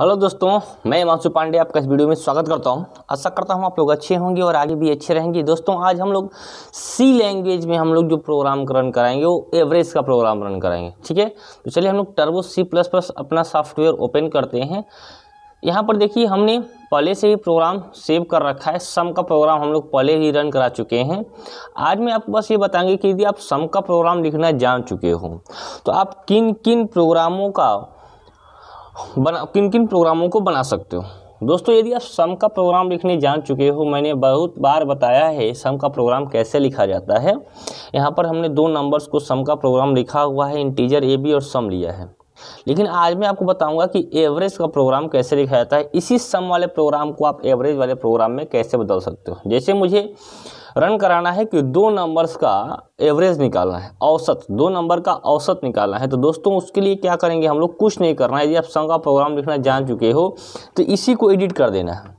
hello दोस्तों मैं मानसू पांडे आपका इस वीडियो में स्वागत करता हूं आशा करता हूं आप लोग अच्छे होंगे और आगे भी अच्छे रहेंगे दोस्तों आज हम लोग सी लैंग्वेज में हम लोग जो प्रोग्राम रन कराएंगे वो एवरेज का प्रोग्राम रन कराएंगे ठीक है तो चलिए हम लोग टर्बो सी प्लस प्लस अपना सॉफ्टवेयर ओपन करते हैं यहाँ पर देखिए हमने पहले से ही प्रोग्राम सेव कर रखा है सम का प्रोग्राम हम लोग पहले ही रन करा चुके हैं आज मैं आपको बस ये बताऊँगी कि यदि आप सम का प्रोग्राम लिखना जान चुके हों तो आप किन किन प्रोग्रामों का बना किन किन प्रोग्रामों को बना सकते हो दोस्तों यदि आप सम का प्रोग्राम लिखने जान चुके हो मैंने बहुत बार बताया है सम का प्रोग्राम कैसे लिखा जाता है यहाँ पर हमने दो नंबर्स को सम का प्रोग्राम लिखा हुआ है इंटीजर ए बी और सम लिया है लेकिन आज मैं आपको बताऊंगा कि एवरेज का प्रोग्राम कैसे लिखा जाता है इसी सम वाले प्रोग्राम को आप एवरेज वाले प्रोग्राम में कैसे बदल सकते हो जैसे मुझे रन कराना है कि दो नंबर्स का एवरेज निकालना है औसत दो नंबर का औसत निकालना है तो दोस्तों उसके लिए क्या करेंगे हम लोग कुछ नहीं करना है यदि आप संग का प्रोग्राम लिखना जान चुके हो तो इसी को एडिट कर देना है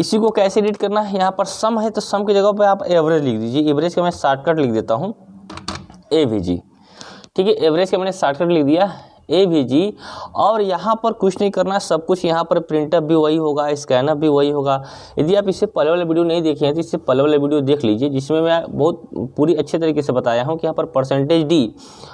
इसी को कैसे एडिट करना है यहाँ पर सम है तो सम की जगह पर आप एवरेज लिख दीजिए एवरेज का मैं शॉर्टकट लिख देता हूँ ए ठीक है एवरेज का मैंने शॉर्टकट लिख दिया ए भी जी और यहाँ पर कुछ नहीं करना सब कुछ यहाँ पर प्रिंटअप भी वही होगा स्कैनअप भी वही होगा यदि आप इससे पहले वाले वीडियो नहीं देखे हैं तो इससे पहले वाले वीडियो देख लीजिए जिसमें मैं बहुत पूरी अच्छे तरीके से बताया हूँ कि यहाँ पर परसेंटेज डी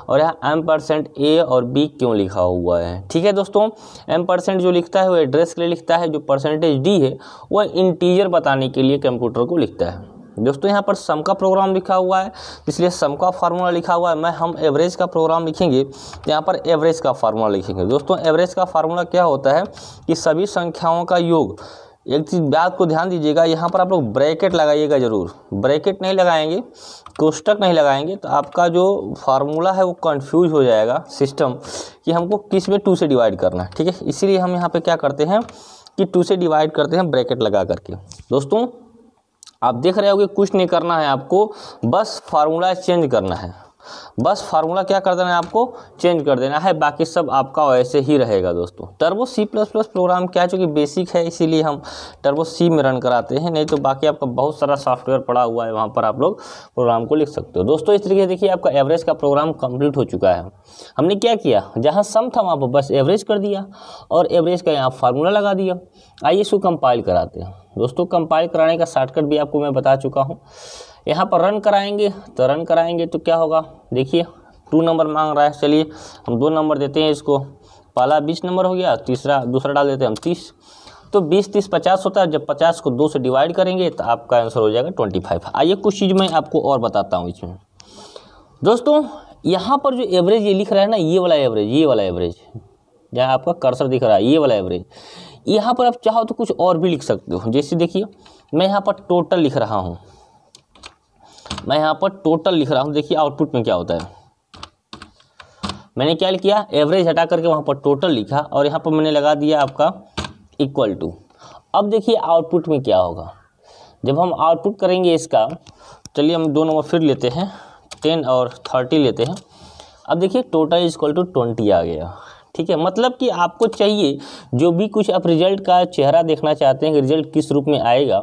और यहाँ एम परसेंट ए और बी क्यों लिखा हुआ है ठीक है दोस्तों एम परसेंट जो लिखता है वो एड्रेस के लिए लिखता है जो परसेंटेज डी है वह इंटीजर बताने के लिए कंप्यूटर को लिखता है दोस्तों यहाँ पर सम का प्रोग्राम लिखा हुआ है इसलिए सम का फार्मूला लिखा हुआ है मैं हम एवरेज का प्रोग्राम लिखेंगे यहाँ पर एवरेज का फार्मूला लिखेंगे दोस्तों एवरेज का फार्मूला क्या होता है कि सभी संख्याओं का योग एक चीज़ बात को ध्यान दीजिएगा यहाँ पर आप लोग ब्रैकेट लगाइएगा ज़रूर ब्रैकेट नहीं लगाएंगे कोष्टक नहीं लगाएंगे तो आपका जो फार्मूला है वो कंफ्यूज हो जाएगा सिस्टम कि हमको किस में टू से डिवाइड करना है ठीक है इसीलिए हम यहाँ पे क्या करते हैं कि टू से डिवाइड करते हैं ब्रैकेट लगा करके दोस्तों आप देख रहे होगे कुछ नहीं करना है आपको बस फार्मूला चेंज करना है बस फार्मूला क्या कर देना है आपको चेंज कर देना है बाकी सब आपका वैसे ही रहेगा दोस्तों Turbo C plus plus program क्या है चूँकि बेसिक है इसीलिए हम टर्बो सी में रन कराते हैं नहीं तो बाकी आपका बहुत सारा सॉफ्टवेयर पड़ा हुआ है वहाँ पर आप लोग प्रोग्राम को लिख सकते हो दोस्तों इस तरीके से देखिए आपका एवरेज का प्रोग्राम कंप्लीट हो चुका है हमने क्या किया जहाँ सम था वहाँ पर बस एवरेज कर दिया और एवरेज का यहाँ फार्मूला लगा दिया आइए इसको कंपाइल कराते हैं दोस्तों कंपाइल कराने का शॉर्टकट भी आपको मैं बता चुका हूँ यहाँ पर रन कराएंगे तो रन कराएंगे तो क्या होगा देखिए टू नंबर मांग रहा है चलिए हम दो नंबर देते हैं इसको पहला बीस नंबर हो गया तीसरा दूसरा डाल देते हैं हम तीस तो बीस तीस पचास होता है जब पचास को दो से डिवाइड करेंगे तो आपका आंसर हो जाएगा ट्वेंटी फाइव आइए कुछ चीज़ मैं आपको और बताता हूँ इसमें दोस्तों यहाँ पर जो एवरेज ये लिख रहा है ना ये वाला एवरेज ये वाला एवरेज जहाँ आपका कर्सर दिख रहा है ये वाला एवरेज यहाँ पर आप चाहो तो कुछ और भी लिख सकते हो जैसे देखिए मैं यहाँ पर टोटल लिख रहा हूँ मैं यहाँ पर टोटल लिख रहा हूँ देखिए आउटपुट में क्या होता है मैंने क्या किया एवरेज हटा करके वहाँ पर टोटल लिखा और यहाँ पर मैंने लगा दिया आपका इक्वल टू अब देखिए आउटपुट में क्या होगा जब हम आउटपुट करेंगे इसका चलिए हम दो नंबर फिर लेते हैं टेन और थर्टी लेते हैं अब देखिए total is equal to twenty आ गया ठीक है मतलब कि आपको चाहिए जो भी कुछ आप रिजल्ट का चेहरा देखना चाहते हैं कि रिजल्ट किस रूप में आएगा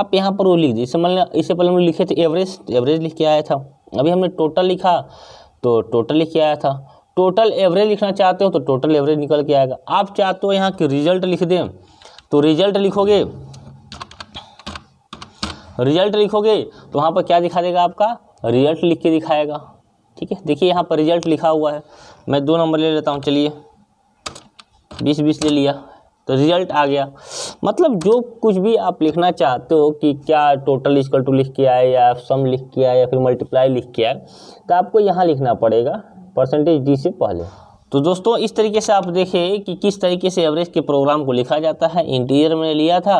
आप यहाँ पर वो लिख दीजिए मान मतलब, लिया इससे पहले हम लिखे थे एवरेज एवरेज लिख के आया था अभी हमने टोटल लिखा तो टोटल लिख के आया था टोटल एवरेज लिखना चाहते हो तो टोटल एवरेज निकल के आएगा आप चाहते हो यहाँ के रिजल्ट लिख दें तो रिजल्ट लिखोगे रिजल्ट लिखोगे तो वहाँ पर क्या दिखा देगा आपका रिजल्ट लिख के दिखाएगा ठीक है देखिए यहाँ पर रिजल्ट लिखा हुआ है मैं दो नंबर ले लेता हूँ चलिए बीस बीस ले लिया तो रिजल्ट आ गया मतलब जो कुछ भी आप लिखना चाहते हो कि क्या टोटल इजकल टू लिख के आए या सम लिख के आए या फिर मल्टीप्लाई लिख के आए तो आपको यहाँ लिखना पड़ेगा परसेंटेज डी से पहले तो दोस्तों इस तरीके से आप देखें कि किस तरीके से एवरेज के प्रोग्राम को लिखा जाता है इंटीजर में लिया था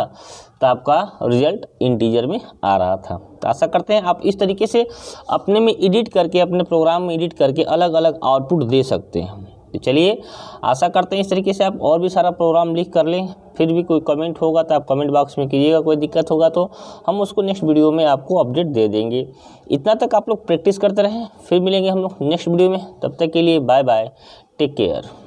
तो आपका रिजल्ट इंटीजर में आ रहा था तो आशा करते हैं आप इस तरीके से अपने में एडिट करके अपने प्रोग्राम में एडिट करके अलग अलग आउटपुट दे सकते हैं तो चलिए आशा करते हैं इस तरीके से आप और भी सारा प्रोग्राम लिख कर लें फिर भी कोई कमेंट होगा तो आप कमेंट बॉक्स में कीजिएगा कोई दिक्कत होगा तो हम उसको नेक्स्ट वीडियो में आपको अपडेट दे देंगे इतना तक आप लोग प्रैक्टिस करते रहें फिर मिलेंगे हम लोग नेक्स्ट वीडियो में तब तक के लिए बाय बाय टेक केयर